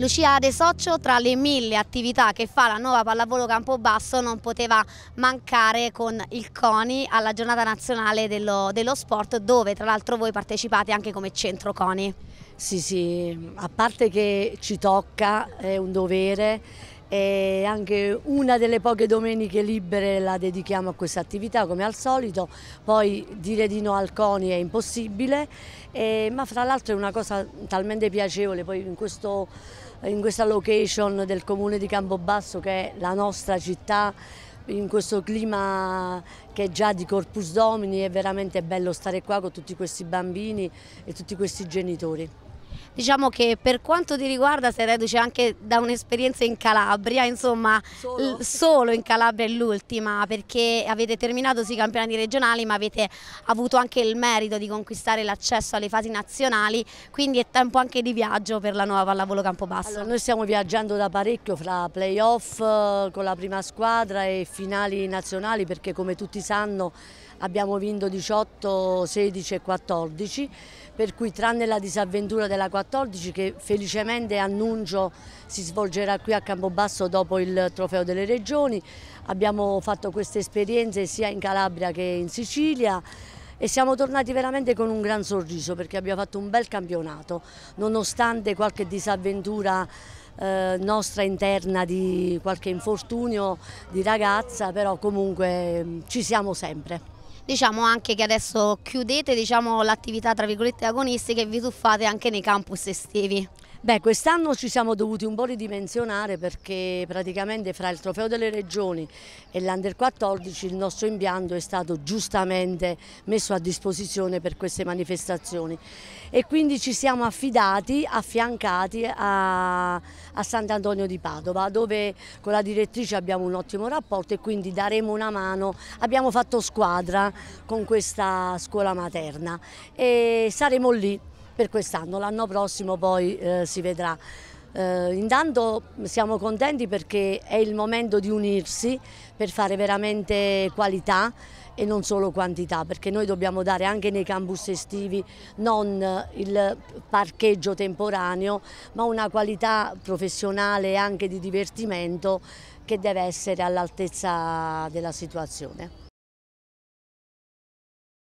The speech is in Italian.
Lucia De Soccio tra le mille attività che fa la nuova pallavolo Campobasso non poteva mancare con il CONI alla giornata nazionale dello, dello sport dove tra l'altro voi partecipate anche come centro CONI. Sì, sì, a parte che ci tocca, è un dovere e anche una delle poche domeniche libere la dedichiamo a questa attività come al solito, poi dire di no al CONI è impossibile, eh, ma fra l'altro è una cosa talmente piacevole, poi in questo in questa location del comune di Campobasso che è la nostra città in questo clima che è già di Corpus Domini è veramente bello stare qua con tutti questi bambini e tutti questi genitori. Diciamo che per quanto ti riguarda sei reduce anche da un'esperienza in Calabria, insomma solo, solo in Calabria è l'ultima perché avete terminato sui campionati regionali ma avete avuto anche il merito di conquistare l'accesso alle fasi nazionali, quindi è tempo anche di viaggio per la nuova pallavolo Campobasso. Allora, noi stiamo viaggiando da parecchio fra playoff eh, con la prima squadra e finali nazionali perché come tutti sanno abbiamo vinto 18, 16 e 14 per cui tranne la disavventura della della che felicemente annuncio si svolgerà qui a Campobasso dopo il Trofeo delle Regioni. Abbiamo fatto queste esperienze sia in Calabria che in Sicilia e siamo tornati veramente con un gran sorriso perché abbiamo fatto un bel campionato, nonostante qualche disavventura eh, nostra interna di qualche infortunio di ragazza, però comunque mm, ci siamo sempre diciamo anche che adesso chiudete diciamo, l'attività tra virgolette agonistica e vi tuffate anche nei campus estivi. Beh, quest'anno ci siamo dovuti un po' ridimensionare perché praticamente fra il trofeo delle regioni e l'Under 14 il nostro impianto è stato giustamente messo a disposizione per queste manifestazioni e quindi ci siamo affidati, affiancati a, a Sant'Antonio di Padova dove con la direttrice abbiamo un ottimo rapporto e quindi daremo una mano, abbiamo fatto squadra con questa scuola materna e saremo lì per quest'anno, l'anno prossimo poi eh, si vedrà. Eh, intanto siamo contenti perché è il momento di unirsi per fare veramente qualità e non solo quantità, perché noi dobbiamo dare anche nei campus estivi non il parcheggio temporaneo, ma una qualità professionale e anche di divertimento che deve essere all'altezza della situazione.